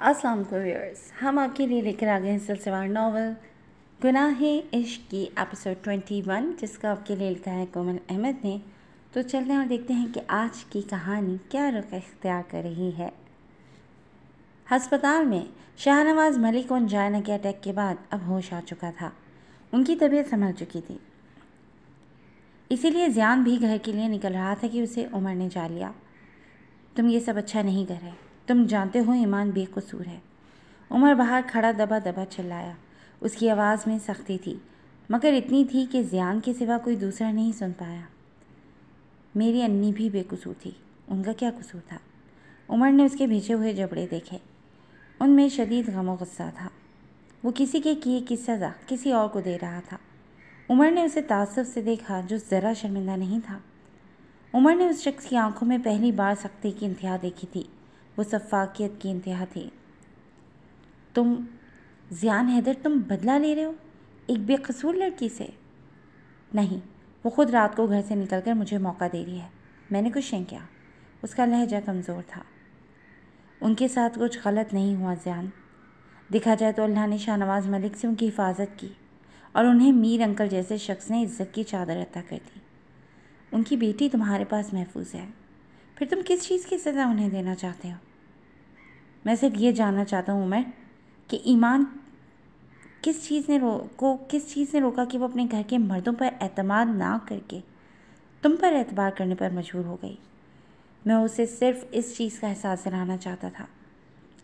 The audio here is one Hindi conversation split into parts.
अस्सलाम व्यूअर्स हम आपके लिए लेकर आ गए हैं सिलसिलेवार नावल गुनाह इश्क की एपिसोड ट्वेंटी वन जिसका आपके लिए लिखा है कोमल अहमद ने तो चलते हैं और देखते हैं कि आज की कहानी क्या रुख इख्तियार कर रही है हस्पताल में शाहनवाज मलिक उन जायना के अटैक के बाद अब होश आ चुका था उनकी तबीयत संभल चुकी थी इसीलिए जियान भी घर के लिए निकल रहा था कि उसे उमर ने जा लिया तुम ये सब अच्छा नहीं कर रहे तुम जानते हो ईमान बेकसूर है उमर बाहर खड़ा दबा दबा चिल्लाया उसकी आवाज़ में सख्ती थी मगर इतनी थी कि जियान के सिवा कोई दूसरा नहीं सुन पाया मेरी अन्नी भी बेकसूर थी उनका क्या कसूर था उमर ने उसके भेजे हुए जबड़े देखे उनमें शदीद गमो गुस्सा था वो किसी के किए की सज़ा किसी और को दे रहा था उमर ने उसे तासब से देखा जो ज़रा शर्मिंदा नहीं था उमर ने उस शख्स की आंखों में पहली बार सख्ती की इंतहा देखी थी वो शफाकियत की इंतहा थी तुम जियान हैदर तुम बदला ले रहे हो एक बेकसूर लड़की से नहीं वो खुद रात को घर से निकल कर मुझे मौका दे रही है मैंने कुछ नहीं किया उसका लहजा कमज़ोर था उनके साथ कुछ गलत नहीं हुआ जियान देखा जाए तो अल्लाह ने शाहनवाज मलिक से उनकी हिफाजत की और उन्हें मीर अंकल जैसे शख्स ने इज़्ज़त की चादर अदा कर दी उनकी बेटी तुम्हारे पास महफूज है फिर तुम किस चीज़ की सज़ा उन्हें देना चाहते हो मैं सिर्फ ये जानना चाहता हूँ मैं कि ईमान किस चीज़ ने रो को किस चीज़ ने रोका कि वो अपने घर के मर्दों पर अतमाद ना करके तुम पर एतबार करने पर मजबूर हो गई मैं उसे सिर्फ इस चीज़ का एहसास दिलाना चाहता था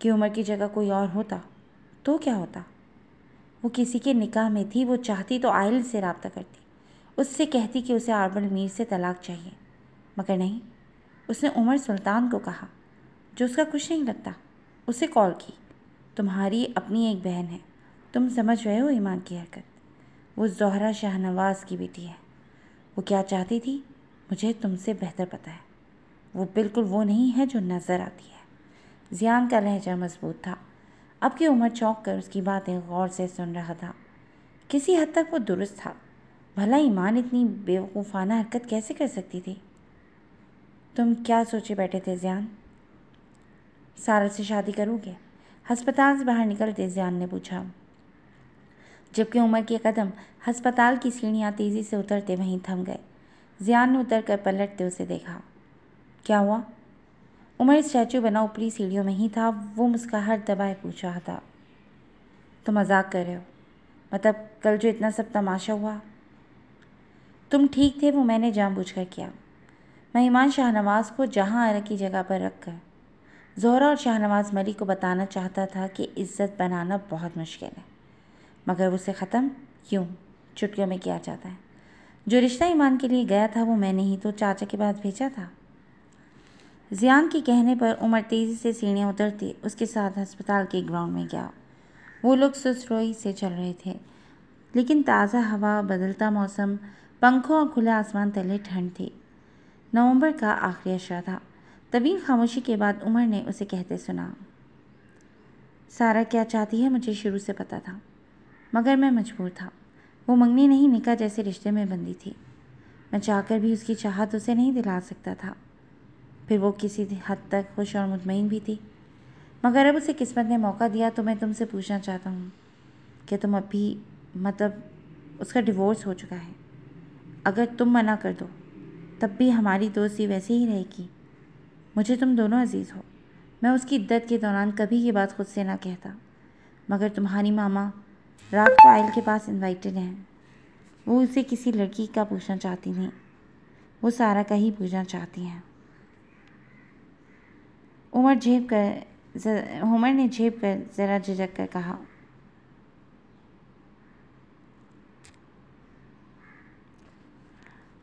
कि उम्र की जगह कोई और होता तो क्या होता वो किसी के निकाह में थी वो चाहती तो आयल से रबता करती उससे कहती कि उसे आरबल मीर से तलाक चाहिए मगर नहीं उसने उमर सुल्तान को कहा जो उसका कुछ नहीं लगता उसे कॉल की तुम्हारी अपनी एक बहन है तुम समझ रहे हो ईमान की हरकत वो जहरा शाहनवाज की बेटी है वो क्या चाहती थी मुझे तुमसे बेहतर पता है वो बिल्कुल वो नहीं है जो नज़र आती है जियान का लहजा मजबूत था अब की उम्र चौंक कर उसकी बातें गौर से सुन रहा था किसी हद तक वो दुरुस्त था भला ईमान इतनी बेवकूफ़ाना हरकत कैसे कर सकती थी तुम क्या सोचे बैठे थे जियान सारा से शादी करोगे हस्पताल से बाहर निकलते जियान ने पूछा जबकि उमर के कदम हस्पताल की सीढ़ियाँ तेज़ी से उतरते वहीं थम गए जियान ने उतर कर पलटते उसे देखा क्या हुआ उमर स्टैचू बना ऊपरी सीढ़ियों में ही था वो हर दबाए पूछ रहा था तो मजाक कर रहे हो मतलब कल जो इतना सब तमाशा हुआ तुम ठीक थे वो मैंने जानबूझकर किया महिमान शाहनवाज को जहाँ की जगह पर रखकर जोहरा और शाहनवाज मरी को बताना चाहता था कि इज्जत बनाना बहुत मुश्किल है मगर उसे ख़त्म क्यों चुटकियों में किया जाता है जो रिश्ता ईमान के लिए गया था वो मैंने ही तो चाचा के पास भेजा था जियान के कहने पर उमर तेज़ी से सीढ़ियाँ उतरती उसके साथ अस्पताल के ग्राउंड में गया वो लोग सुसरोई से चल रहे थे लेकिन ताज़ा हवा बदलता मौसम पंखों और खुले आसमान तले ठंड थी नवंबर का आखिरी अशरा था तवील खामोशी के बाद उमर ने उसे कहते सुना सारा क्या चाहती है मुझे शुरू से पता था मगर मैं मजबूर था वो मंगनी नहीं निका जैसे रिश्ते में बंदी थी मैं चाहकर भी उसकी चाहत उसे नहीं दिला सकता था फिर वो किसी हद तक खुश और मुतमिन भी थी मगर अब उसे किस्मत ने मौका दिया तो मैं तुमसे पूछना चाहता हूँ कि तुम अभी मतलब उसका डिवोर्स हो चुका है अगर तुम मना कर दो तब भी हमारी दोस्ती वैसे ही रहेगी मुझे तुम दोनों अजीज़ हो मैं उसकी इद्दत के दौरान कभी ये बात खुद से ना कहता मगर तुम्हारी मामा रात को आयल के पास इनवाइटेड हैं वो उसे किसी लड़की का पूछना चाहती नहीं वो सारा का ही पूछना चाहती हैं उमर झेप कर उमर ने झेप कर ज़रा झिझक कर कहा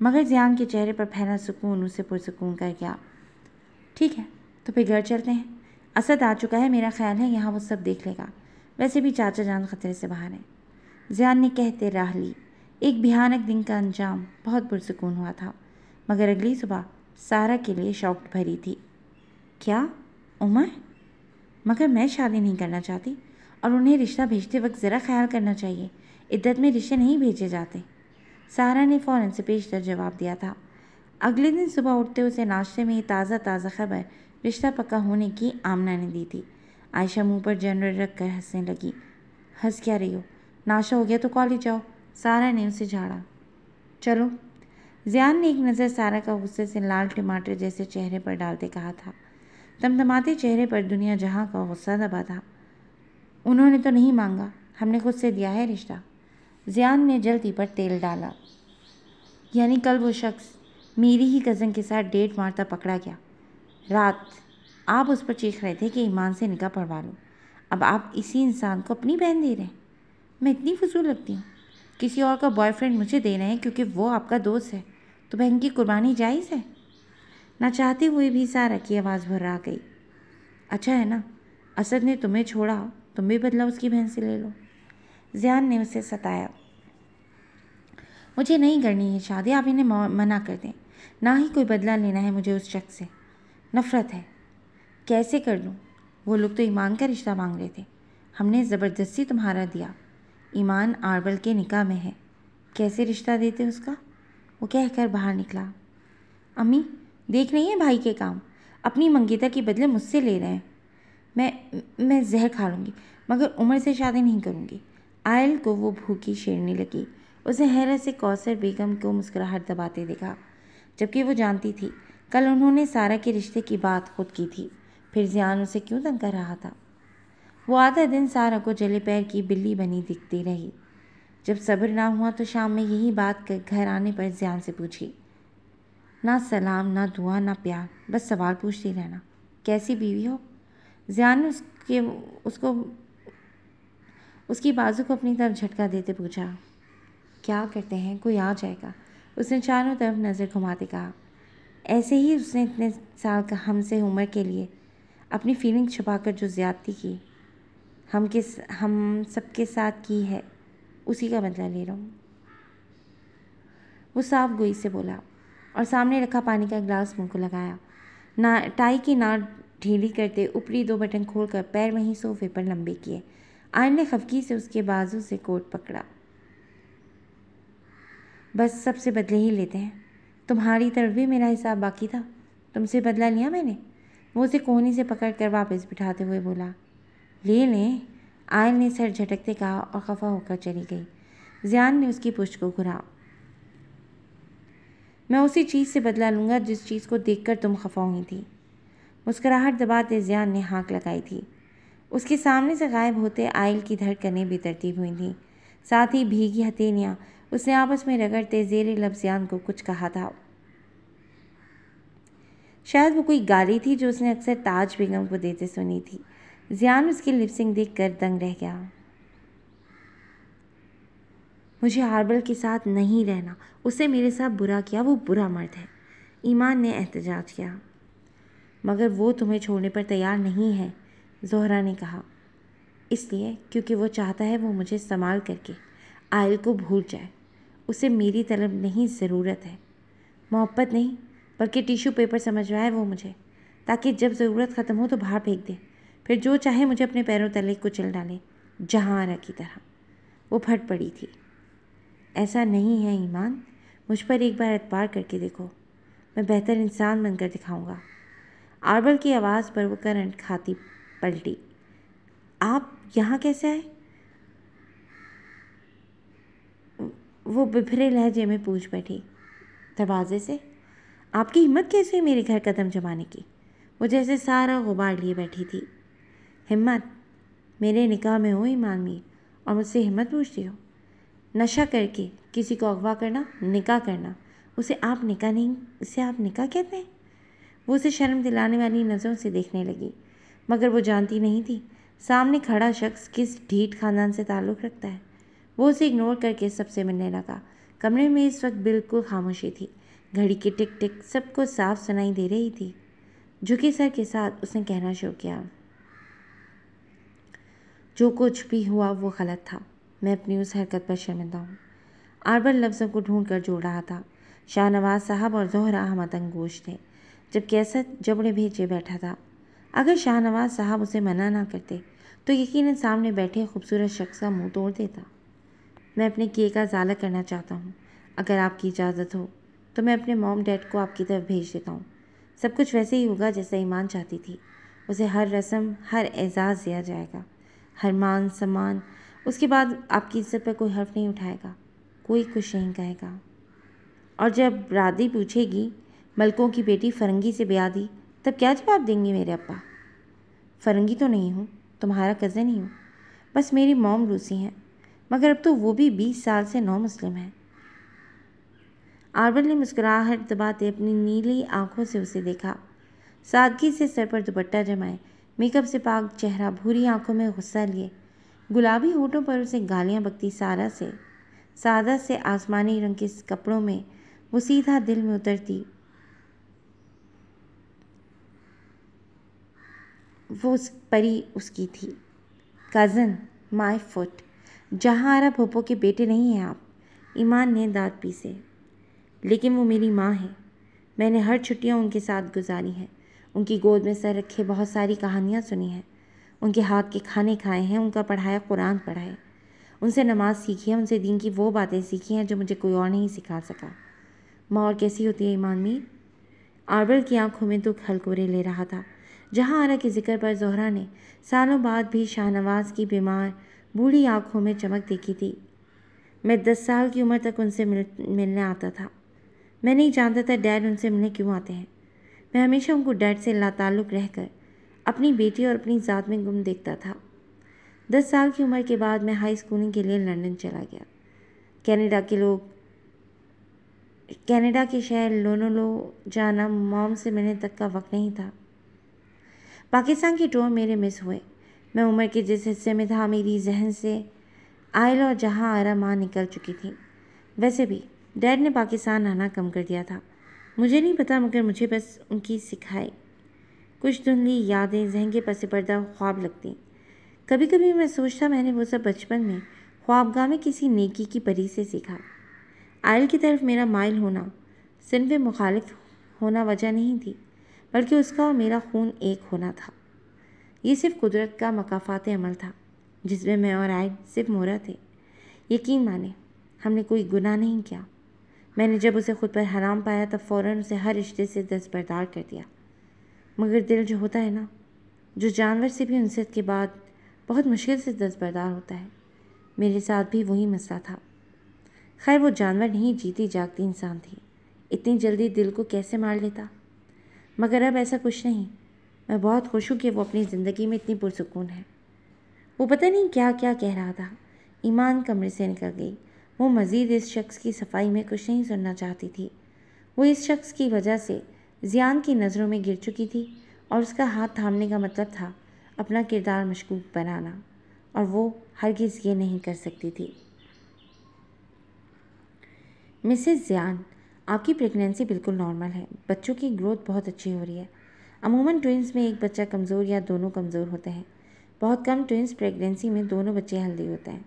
मगर जियांग के चेहरे पर फैला सुकून उसे पुरसकून कर गया ठीक है तो फिर घर चलते हैं असद आ चुका है मेरा ख्याल है यहाँ वो सब देख लेगा वैसे भी चाचा जान खतरे से बाहर है जियान ने कहते राह ली एक भयानक दिन का अंजाम बहुत पुरसकून हुआ था मगर अगली सुबह सारा के लिए शौक भरी थी क्या उमर मगर मैं शादी नहीं करना चाहती और उन्हें रिश्ता भेजते वक्त ज़रा ख्याल करना चाहिए इद्दत में रिश्ते नहीं भेजे जाते सारा ने फ़ौरन से पेश कर जवाब दिया था अगले दिन सुबह उठते उसे नाश्ते में ही ताज़ा ताज़ा खबर रिश्ता पक्का होने की आमना ने दी थी आयशा मुंह पर जनरल रख कर हंसने लगी हंस क्या रही हो नाश्ता हो गया तो कॉलेज जाओ सारा ने उसे झाड़ा चलो जियान ने एक नज़र सारा का गुस्से से लाल टमाटर जैसे चेहरे पर डालते कहा था तमतमाते चेहरे पर दुनिया जहाँ का गुस्सा दबा था उन्होंने तो नहीं मांगा हमने खुद से दिया है रिश्ता जियान ने जल्दी पर तेल डाला यानी कल वो शख्स मेरी ही कज़न के साथ डेट मारता पकड़ा गया रात आप उस पर चीख रहे थे कि ईमान से निकाह पढ़वा लो अब आप इसी इंसान को अपनी बहन दे रहे हैं मैं इतनी फजूल लगती हूँ किसी और का बॉयफ्रेंड मुझे दे रहे हैं क्योंकि वो आपका दोस्त है तो बहन की कुर्बानी जायज़ है ना चाहते हुए भी सारा की आवाज़ भर आ गई अच्छा है ना असद ने तुम्हें छोड़ा तुम भी बदला उसकी बहन से ले लो जियान ने उसे सताया मुझे नहीं करनी है शादी आप इन्हें मना कर दें ना ही कोई बदला लेना है मुझे उस शख्स से नफ़रत है कैसे कर लूँ वो लोग तो ईमान का रिश्ता मांग रहे थे हमने ज़बरदस्ती तुम्हारा दिया ईमान आरबल के निकाह में है कैसे रिश्ता देते उसका वो कह कर बाहर निकला अम्मी देख रही है भाई के काम अपनी मंगीता के बदले मुझसे ले रहे हैं मैं मैं जहर खा लूँगी मगर उम्र से शादी नहीं करूँगी आयल को वो भूखी शेरने लगी उसे हैरत से कौसर बेगम को मुस्कुराहट दबाते देखा जबकि वो जानती थी कल उन्होंने सारा के रिश्ते की बात खुद की थी फिर जियान उसे क्यों तंग कर रहा था वो आधा दिन सारा को जले पैर की बिल्ली बनी दिखती रही जब सब्र ना हुआ तो शाम में यही बात घर आने पर जियान से पूछी ना सलाम ना दुआ ना प्यार बस सवाल पूछती रहना कैसी बीवी हो जियान उसके उसको उसकी बाजू को अपनी तरफ झटका देते पूछा क्या करते हैं कोई आ जाएगा उसने चारों तरफ नज़र घुमाते कहा ऐसे ही उसने इतने साल का हमसे उम्र के लिए अपनी फीलिंग छुपाकर जो ज़्यादती की हम किस हम सबके साथ की है उसी का बदला ले रहा हूँ वो साफ गोई से बोला और सामने रखा पानी का गिलास मुंह को लगाया ना टाई की नाड़ ढीली करते ऊपरी दो बटन खोलकर पैर वहीं सोफे पर लंबे किए आयन ने खफकी से उसके बाजू से कोट पकड़ा बस सबसे बदले ही लेते हैं तुम्हारी तरफ भी मेरा हिसाब बाकी था तुमसे बदला लिया मैंने वो उसे कोहनी से पकड़ कर वापस बिठाते हुए बोला ले लें आयल ने सर झटकते कहा और खफा होकर चली गई जियान ने उसकी पुष्ट को घुरा मैं उसी चीज़ से बदला लूँगा जिस चीज़ को देखकर तुम खफा हुई थी मुस्कराहट दबाते जियान ने हाँक लगाई थी उसके सामने से गायब होते आयल की धड़कने बेतरतीब हुई थी साथ ही भीगी हथेलियाँ उसने आपस में रगड़ते जेर लफ्जियान को कुछ कहा था शायद वो कोई गाली थी जो उसने अक्सर ताज बेगम को देते सुनी थी जियान उसकी लिपसिंग देख कर दंग रह गया मुझे हार्बल के साथ नहीं रहना उसने मेरे साथ बुरा किया वो बुरा मर्द है ईमान ने एहतजाज किया मगर वो तुम्हें छोड़ने पर तैयार नहीं है जोहरा ने कहा इसलिए क्योंकि वो चाहता है वो मुझे संभाल करके आयल को भूल जाए उसे मेरी तलब नहीं ज़रूरत है मोहब्बत नहीं बल्कि टिश्यू पेपर समझवाए है वो मुझे ताकि जब ज़रूरत ख़त्म हो तो बाहर फेंक दे फिर जो चाहे मुझे अपने पैरों तले कुचल डाले जहाँ जहारा की तरह वो फट पड़ी थी ऐसा नहीं है ईमान मुझ पर एक बार एतबार करके देखो मैं बेहतर इंसान बनकर दिखाऊंगा आरबल की आवाज़ पर वो करंट खाती पलटी आप यहाँ कैसे आए वो बिफरे लहजे में पूछ बैठी दरवाजे से आपकी हिम्मत कैसे है मेरे घर कदम जमाने की वो जैसे सारा गुबार लिए बैठी थी हिम्मत मेरे निकाह में हो ईमान में और मुझसे हिम्मत पूछती हो नशा करके किसी को अगवा करना निकाह करना उसे आप निकाह नहीं उसे आप निकाह कहते हैं वो उसे शर्म दिलाने वाली नज़रों से देखने लगी मगर वो जानती नहीं थी सामने खड़ा शख्स किस ढीठ खानदान से ताल्लुक़ रखता है वो उसे इग्नोर करके सबसे मिलने लगा कमरे में इस वक्त बिल्कुल खामोशी थी घड़ी की टिक टिक सबको साफ सुनाई दे रही थी झुके सर के साथ उसने कहना शुरू किया जो कुछ भी हुआ वो गलत था मैं अपनी उस हरकत पर शर्मिंदा हूँ आरबर लफ्ज़ों को ढूंढ कर जोड़ रहा था शाहनवाज साहब और जोहरा अहमद अंगोश थे जबकि ऐसा जबड़े भेजे बैठा था अगर शाहनवाज साहब उसे मना ना करते तो यकीन सामने बैठे खूबसूरत शख्स का मुंह तोड़ देता मैं अपने किए का ज़ाला करना चाहता हूँ अगर आपकी इजाज़त हो तो मैं अपने मॉम डैड को आपकी तरफ भेज देता हूँ सब कुछ वैसे ही होगा जैसा ईमान चाहती थी उसे हर रस्म हर एजाज़ दिया जाएगा हर मान सम्मान उसके बाद आपकी इज्जत पर कोई हर्फ नहीं उठाएगा कोई कुछ नहीं कहेगा और जब रादी पूछेगी मलकों की बेटी फरंगी से ब्याह दी तब क्या जवाब देंगे मेरे अपा फरंगी तो नहीं हूँ तुम्हारा कज़न ही हूँ बस मेरी मोम रूसी हैं मगर अब तो वो भी बीस साल से नौ मुस्लिम हैं आरबल ने मुस्कुराहट दबाते अपनी नीली आंखों से उसे देखा सादगी से सर पर दुपट्टा जमाए मेकअप से पाक चेहरा भूरी आंखों में गुस्सा लिए गुलाबी होठों पर उसे गालियां बकती सारा से सादा से आसमानी रंग के कपड़ों में वो सीधा दिल में उतरती वो परी उसकी थी कज़न माई फुट जहाँ आरा भोपो के बेटे नहीं हैं आप ईमान ने दाँत पीसे लेकिन वो मेरी माँ है मैंने हर छुट्टियाँ उनके साथ गुजारी हैं उनकी गोद में सर रखे बहुत सारी कहानियाँ सुनी हैं उनके हाथ के खाने खाए हैं उनका पढ़ाया कुरान पढ़ा है उनसे नमाज़ सीखी है उनसे दिन की वो बातें सीखी हैं जो मुझे कोई और नहीं सिखा सका माँ और कैसी होती है ईमान मीर आरबल की आंखों में दुख तो खलकोरे ले रहा था जहाँ आरा के जिक्र पर जोहरा ने सालों बाद भी शाहनवाज की बीमार बूढ़ी आँखों में चमक देखी थी मैं दस साल की उम्र तक उनसे मिल मिलने आता था मैं नहीं जानता था डैड उनसे मिलने क्यों आते हैं मैं हमेशा उनको डैड से लाताल्लुक रहकर अपनी बेटी और अपनी ज़ात में गुम देखता था दस साल की उम्र के बाद मैं हाई स्कूलिंग के लिए लंदन चला गया कनाडा के लोग कनाडा के शहर लोनोलो जाना मॉम से मिलने तक का वक्त नहीं था पाकिस्तान के टूर मेरे मिस हुए मैं उम्र के जिस हिस्से में था मेरी जहन से आयल और जहाँ आरा माँ निकल चुकी थी वैसे भी डैड ने पाकिस्तान आना कम कर दिया था मुझे नहीं पता मगर मुझे बस उनकी सिखाई कुछ धुंधली यादें जहन के पसे पर्दा ख्वाब लगती कभी कभी मैं सोचता मैंने वो सब बचपन में ख्वाबगाह में किसी नेकी की परी से सीखा आयल की तरफ मेरा माइल होना सिर्फ मुखालिफ होना वजह नहीं थी बल्कि उसका और मेरा खून एक होना था ये सिर्फ कुदरत का मकाफात अमल था जिसमें मैं और आय सिर्फ मोरा थे यकीन माने हमने कोई गुनाह नहीं किया मैंने जब उसे खुद पर हराम पाया तब फ़ौर उसे हर रिश्ते से दस्तबरदार कर दिया मगर दिल जो होता है ना जो जानवर से भी उनसे के बाद बहुत मुश्किल से दस्तबरदार होता है मेरे साथ भी वही मसला था खैर वो जानवर नहीं जीती जागती इंसान थी इतनी जल्दी दिल को कैसे मार लेता मगर अब ऐसा कुछ नहीं मैं बहुत खुश हूँ कि वो अपनी ज़िंदगी में इतनी पुरसकून है वो पता नहीं क्या क्या कह रहा था ईमान कमरे से निकल गई वो मज़ीद इस शख्स की सफाई में कुछ नहीं सुनना चाहती थी वो इस शख्स की वजह से जियान की नज़रों में गिर चुकी थी और उसका हाथ थामने का मतलब था अपना किरदार मशकूक बनाना और वो हरगिज़ ये नहीं कर सकती थी मिसेस जियान आपकी प्रेगनेंसी बिल्कुल नॉर्मल है बच्चों की ग्रोथ बहुत अच्छी हो रही है अमूमन ट्विंस में एक बच्चा कमज़ोर या दोनों कमज़ोर होते हैं बहुत कम ट्विंस प्रेगनेंसी में दोनों बच्चे हेल्दी होते हैं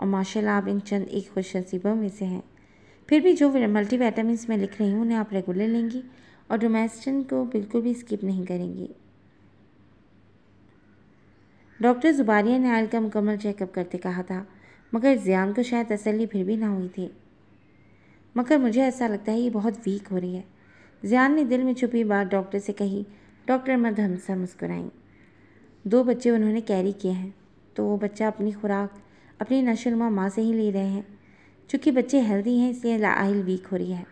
और माशा आप इन चंद एक खुश नसीबों में से हैं फिर भी जो मल्टी वाइटामस मैं लिख रही हूँ उन्हें आप रेगुलर लेंगी और डोमेस्टिन को बिल्कुल भी स्किप नहीं करेंगी डॉक्टर जुबारिया ने आयल का मुकम्मल चेकअप करते कहा था मगर जियान को शायद तसली फिर भी ना हुई थी मगर मुझे ऐसा लगता है ये बहुत वीक हो रही है जियान ने दिल में छुपी बात डॉक्टर से कही डॉक्टर मध्यम सा मुस्कुराई दो बच्चे उन्होंने कैरी किए हैं तो वो बच्चा अपनी खुराक अपनी नशोनुमा माँ से ही ले रहे हैं चूँकि बच्चे हेल्दी हैं इसलिए आयल वीक हो रही है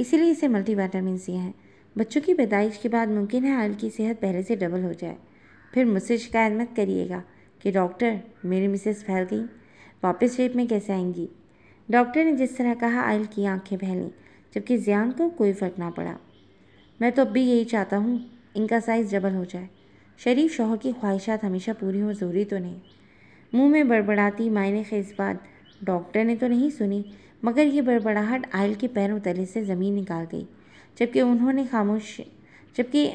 इसीलिए इसे मल्टी वाइटामिन दिए हैं बच्चों की पैदाइश के बाद मुमकिन है आयल की सेहत पहले से डबल हो जाए फिर मुझसे शिकायत मत करिएगा कि डॉक्टर मेरी मिसेस फैल गई वापस शेप में कैसे आएंगी डॉक्टर ने जिस तरह कहा आयल की आंखें फैलीं जबकि जियान को कोई फर्क ना पड़ा मैं तो अब भी यही चाहता हूँ इनका साइज़ डबल हो जाए शरीफ शोहर की ख्वाहिशात हमेशा पूरी हो ज़रूरी तो नहीं मुंह में बड़बड़ाती मायने खेज बात डॉक्टर ने तो नहीं सुनी मगर ये बड़बड़ाहट आयल के पैरों तले से ज़मीन निकाल गई जबकि उन्होंने खामोश जबकि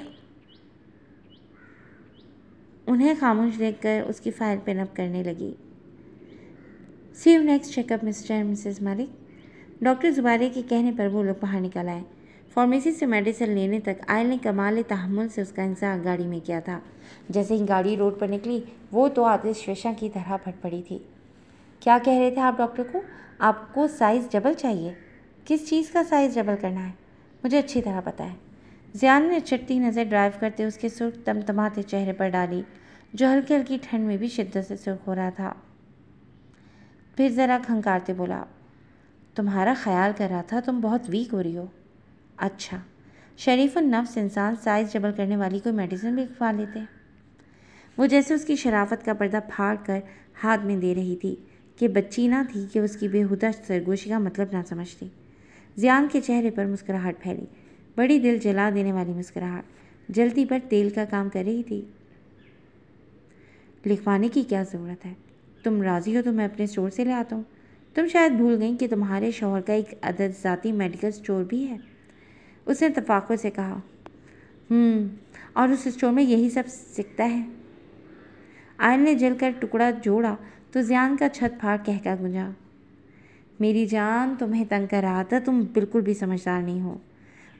उन्हें खामोश देखकर उसकी फायर पेनअप करने लगी see you next checkup Mr and Mrs Malik doctor जुबारी के कहने पर वो लोग बाहर निकल आए फार्मेसी से मेडिसिन लेने तक आयल ने कमाल तहमुल से उसका इंतजार गाड़ी में किया था जैसे ही गाड़ी रोड पर निकली वो तो आतिश रेशा की तरह फट पड़ी थी क्या कह रहे थे आप डॉक्टर को आपको साइज़ डबल चाहिए किस चीज़ का साइज़ डबल करना है मुझे अच्छी तरह पता है जियान ने चटती नज़र ड्राइव करते उसके सुर्ख तमतमाते चेहरे पर डाली जो हल्की हल्की ठंड में भी शिद्दत से सुर्ख हो रहा था फिर ज़रा खंकारते बोला तुम्हारा ख्याल कर रहा था तुम बहुत वीक हो रही हो अच्छा शरीफ नफ्स इंसान साइज डबल करने वाली कोई मेडिसिन भी खा लेते वो जैसे उसकी शराफत का पर्दा फाड़ कर हाथ में दे रही थी कि बच्ची ना थी कि उसकी बेहुदा सरगोशी का मतलब ना समझती जियान के चेहरे पर मुस्कुराहट फैली बड़ी दिल जला देने वाली मुस्कुराहट जल्दी पर तेल का काम कर रही थी लिखवाने की क्या ज़रूरत है तुम राज़ी हो तो मैं अपने स्टोर से ले आता हूँ तुम शायद भूल गई कि तुम्हारे शोहर का एक अदद ज़ाती मेडिकल स्टोर भी है उसने तफाकुर से कहा हम्म, और उस स्टोर में यही सब सीखता है आयन ने जलकर टुकड़ा जोड़ा तो जियान का छत फाड़ कहकर गुंजा मेरी जान तुम्हें तंग कर रहा था तुम बिल्कुल भी समझदार नहीं हो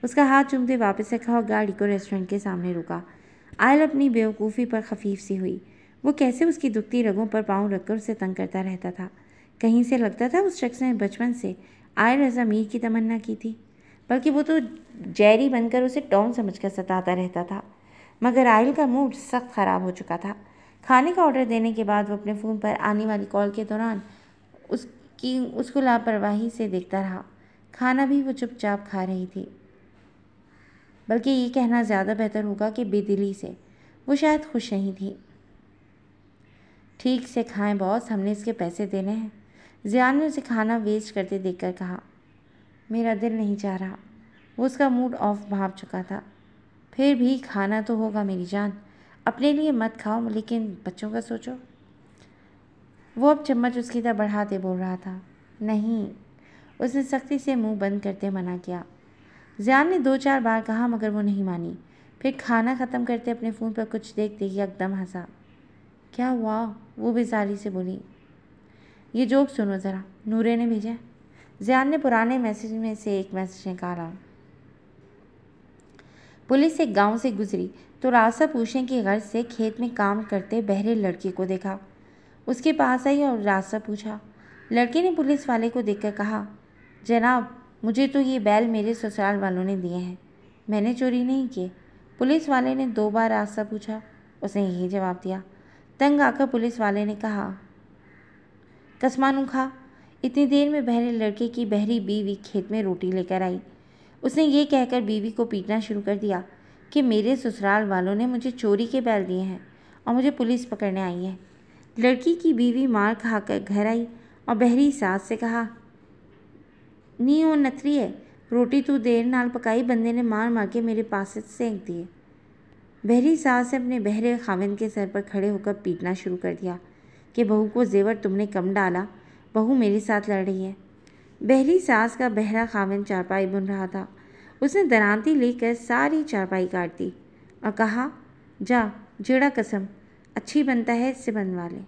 उसका हाथ चूमते वापस रखा खाओ गाड़ी को रेस्टोरेंट के सामने रुका आयल अपनी बेवकूफ़ी पर खफीफ सी हुई वो कैसे उसकी दुखती रगों पर पाँव रखकर उसे तंग करता रहता था कहीं से लगता था उस शख्स ने बचपन से आय रजा मीर की तमन्ना की थी बल्कि वो तो जैरी बनकर उसे टॉम समझकर सताता रहता था मगर आयल का मूड सख्त ख़राब हो चुका था खाने का ऑर्डर देने के बाद वो अपने फ़ोन पर आने वाली कॉल के दौरान उसकी उसको लापरवाही से देखता रहा खाना भी वो चुपचाप खा रही थी बल्कि ये कहना ज़्यादा बेहतर होगा कि बेदिली से वो शायद खुश नहीं थी ठीक से खाएं बॉस हमने इसके पैसे देने हैं जियान ने उसे खाना वेस्ट करते देखकर कहा मेरा दिल नहीं चाह रहा वो उसका मूड ऑफ भाप चुका था फिर भी खाना तो होगा मेरी जान अपने लिए मत खाओ लेकिन बच्चों का सोचो वो अब चम्मच उसकी तरह बढ़ाते बोल रहा था नहीं उसने सख्ती से मुंह बंद करते मना किया जियान ने दो चार बार कहा मगर वो नहीं मानी फिर खाना ख़त्म करते अपने फ़ोन पर कुछ देखते ही एकदम हंसा क्या हुआ वो बेजारी से बोली ये जोक सुनो ज़रा नूरे ने भेजा जियान ने पुराने मैसेज में से एक मैसेज निकाला पुलिस एक गांव से गुजरी तो रास्ता पूछने की गर्ज से खेत में काम करते बहरे लड़के को देखा उसके पास आई और रास्ता पूछा लड़के ने पुलिस वाले को देखकर कहा जनाब मुझे तो ये बैल मेरे ससुराल वालों ने दिए हैं मैंने चोरी नहीं किए पुलिस वाले ने दो बार रास्ता पूछा उसने यही जवाब दिया तंग आकर पुलिस वाले ने कहा कसमानू इतनी देर में बहरे लड़के की बहरी बीवी खेत में रोटी लेकर आई उसने ये कहकर बीवी को पीटना शुरू कर दिया कि मेरे ससुराल वालों ने मुझे चोरी के बैल दिए हैं और मुझे पुलिस पकड़ने आई है लड़की की बीवी मार खा कर घर आई और बहरी सास से कहा नी ओ नथरी है रोटी तू देर नाल पकाई बंदे ने मार मार के मेरे पास से सेंक दिए बहरी सास ने अपने बहरे खाविन के सर पर खड़े होकर पीटना शुरू कर दिया कि बहू को जेवर तुमने कम डाला बहू मेरे साथ लड़ रही है बहरी सास का बहरा खाविन चारपाई बुन रहा था उसने दरानती लेकर सारी चारपाई काट दी और कहा जा जेड़ा कसम अच्छी बनता है इससे बनवा ले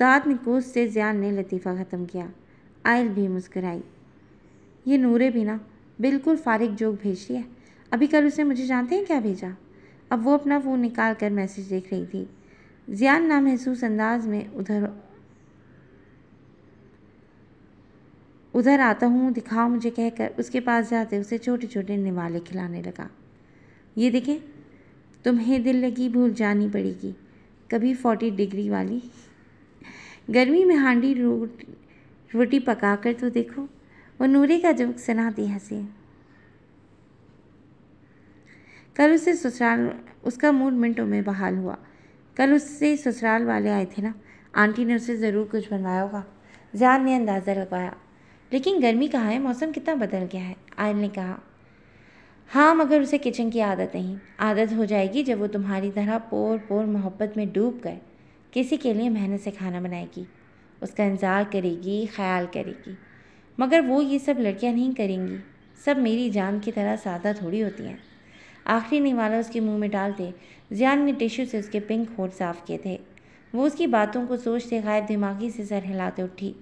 दाँत निकोज से ज्यान ने लतीफ़ा ख़त्म किया आयल भी मुस्कराई ये नूरे भी ना बिल्कुल फारिग जोक भेज रही है अभी कल उसने मुझे जानते हैं क्या भेजा अब वो अपना फ़ोन निकाल कर मैसेज देख रही थी जियान महसूस अंदाज में उधर उधर आता हूँ दिखाओ मुझे कहकर उसके पास जाते उसे छोटे छोटे निवाले खिलाने लगा ये देखें तुम्हें दिल लगी भूल जानी पड़ेगी कभी फोर्टी डिग्री वाली गर्मी में हांडी रोटी पका पकाकर तो देखो वो नूरे का जोक सनाती हंसे कल उससे ससुराल उसका मूड मिनटों में बहाल हुआ कल उससे ससुराल वाले आए थे ना आंटी ने उसे ज़रूर कुछ बनवाया होगा जान ने अंदाज़ा लगाया लेकिन गर्मी कहाँ है मौसम कितना बदल गया है आयल ने कहा हाँ मगर उसे किचन की आदत नहीं आदत हो जाएगी जब वो तुम्हारी तरह पोर पोर मोहब्बत में डूब गए किसी के लिए मेहनत से खाना बनाएगी उसका इंतज़ार करेगी ख्याल करेगी मगर वो ये सब लड़कियाँ नहीं करेंगी सब मेरी जान की तरह सादा थोड़ी होती हैं आखिरी निवाला उसके मुंह में डालते जियान ने टिश्यू से उसके पिंक होट साफ किए थे वो उसकी बातों को सोचते गायब दिमागी से सर हिलाते उठी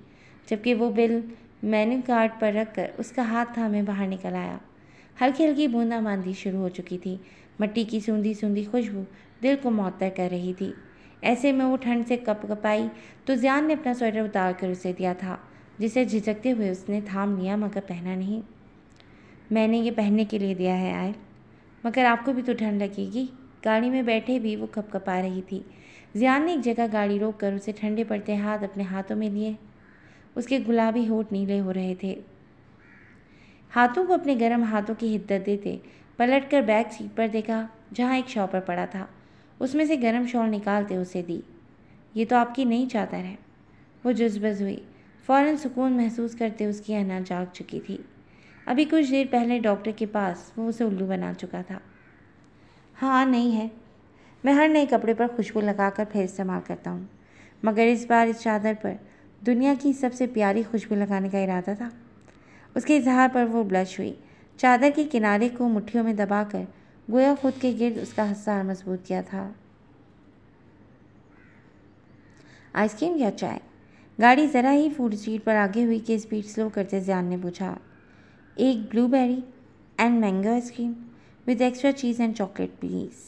जबकि वो बिल मेन्यू कार्ड पर रख कर उसका हाथ थामे बाहर निकल आया हल्की हल्की बूंदा बांदी शुरू हो चुकी थी मट्टी की सूंधी सूंधी खुशबू दिल को मअतर कर रही थी ऐसे में वो ठंड से कप कपाई तो जियान ने अपना स्वेटर उतार कर उसे दिया था जिसे झिझकते हुए उसने थाम लिया मगर पहना नहीं मैंने ये पहनने के लिए दिया है आय मगर आपको भी तो ठंड लगेगी गाड़ी में बैठे भी वो आ रही थी जियान ने एक जगह गाड़ी रोक कर उसे ठंडे पड़ते हाथ अपने हाथों में लिए उसके गुलाबी होठ नीले हो रहे थे हाथों को अपने गर्म हाथों की हिद्दत देते पलट कर बैग सीट पर देखा जहाँ एक शॉपर पड़ा था उसमें से गर्म शॉल निकालते उसे दी ये तो आपकी नई चादर है वो जज्बज हुई फ़ौरन सुकून महसूस करते उसकी अना जाग चुकी थी अभी कुछ देर पहले डॉक्टर के पास वो उसे उल्लू बना चुका था हाँ नहीं है मैं हर नए कपड़े पर खुशबू लगाकर फिर इस्तेमाल करता हूँ मगर इस बार इस चादर पर दुनिया की सबसे प्यारी खुशबू लगाने का इरादा था उसके इजहार पर वो ब्लश हुई चादर के किनारे को मुट्ठियों में दबाकर गोया खुद के गिर्द उसका हसार मजबूत किया था आइसक्रीम या चाय गाड़ी ज़रा ही फूड स्ट्रीट पर आगे हुई कि स्पीड स्लो करते ज्यान ने पूछा एक blueberry and mango ice cream with extra cheese and chocolate please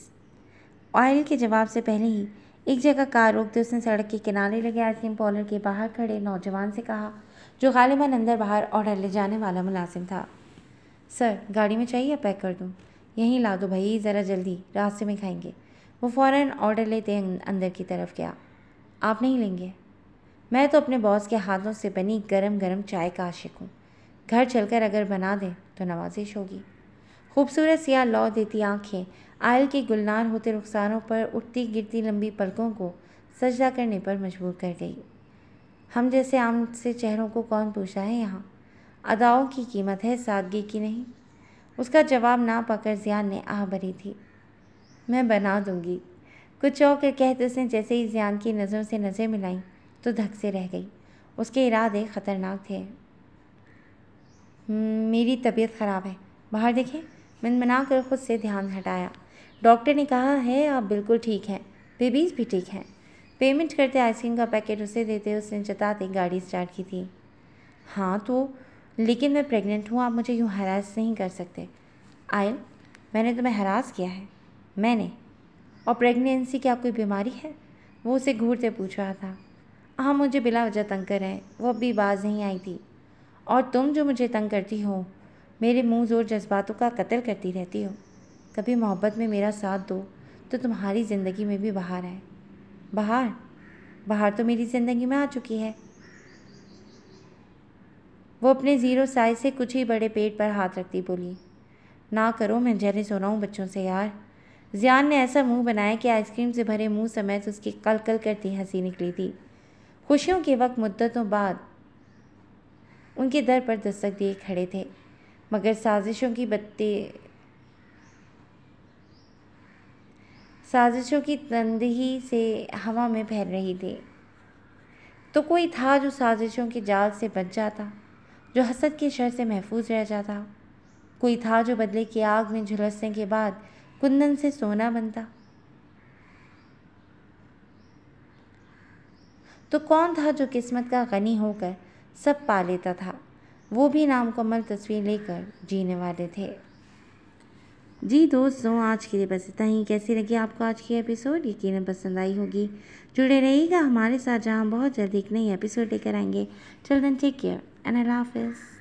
oil के जवाब से पहले ही एक जगह कार रोकते उसने सड़क के किनारे लगे आइसक्रीम पॉलर के बाहर खड़े नौजवान से कहा जो गालिबा अंदर बाहर ऑर्डर ले जाने वाला मुलाजिम था सर गाड़ी में चाहिए पैक कर दूँ यहीं ला दो भाई ज़रा जल्दी रास्ते में खाएंगे वो फ़ौर ऑर्डर लेते अंदर की तरफ गया आप नहीं लेंगे मैं तो अपने बॉस के हाथों से बनी गरम गरम चाय का आशिक हूँ घर चलकर अगर बना दें तो नवाजिश होगी खूबसूरत सियाह लौ देती आंखें आयल के गुलनार होते रुखसारों पर उठती गिरती लंबी पलकों को सजदा करने पर मजबूर कर गई हम जैसे आम से चेहरों को कौन पूछा है यहाँ अदाओं की कीमत है सादगी की नहीं उसका जवाब ना पाकर जियान ने आह भरी थी मैं बना दूंगी कुछ और कहते तो उसने जैसे ही जियान की नज़रों से नज़र मिलाई तो धक से रह गई उसके इरादे ख़तरनाक थे हम्म, मेरी तबीयत ख़राब है बाहर देखें मैंने मना कर ख़ुद से ध्यान हटाया डॉक्टर ने कहा है आप बिल्कुल ठीक हैं बेबीज़ भी ठीक हैं पेमेंट करते आइसक्रीम का पैकेट उसे देते उसने जताते गाड़ी स्टार्ट की थी हाँ तो लेकिन मैं प्रेग्नेंट हूँ आप मुझे यूँ हरास नहीं कर सकते आयल मैंने तुम्हें हरास किया है मैंने और प्रेगनेंसी क्या कोई बीमारी है वो उसे घूरते पूछ रहा था हाँ मुझे बिला वजह तंग करें वो अभी बाज नहीं आई थी और तुम जो मुझे तंग करती हो मेरे मुँह जोर जज्बातों का कत्ल करती रहती हो कभी मोहब्बत में मेरा साथ दो तो तुम्हारी ज़िंदगी में भी बाहर आए बाहर बाहर तो मेरी ज़िंदगी में आ चुकी है वो अपने ज़ीरो साइज से कुछ ही बड़े पेट पर हाथ रखती बोली ना करो मैं जहरे सो रहा हूँ बच्चों से यार जियान ने ऐसा मुंह बनाया कि आइसक्रीम से भरे मुंह समेत उसकी कल कल करती हंसी निकली थी खुशियों के वक्त मुद्दतों बाद उनके दर पर दस्तक दिए खड़े थे मगर साजिशों की बत्ती साजिशों की तंदही से हवा में फैल रही थी तो कोई था जो साजिशों के जाल से बच जाता जो हसद के शर से महफूज रह जाता कोई था जो बदले की आग में झुलसने के बाद कुंदन से सोना बनता तो कौन था जो किस्मत का गनी होकर सब पा लेता था वो भी नामकमल तस्वीर लेकर जीने वाले थे जी दोस्तों आज के लिए बस इतना ही कैसी लगी आपको आज की एपिसोड यकीन पसंद आई होगी जुड़े रहिएगा हमारे साथ जहाँ बहुत जल्द एक नई एपिसोड लेकर आएंगे चल दिन टेक केयर एंड अल्लाह हाफिज़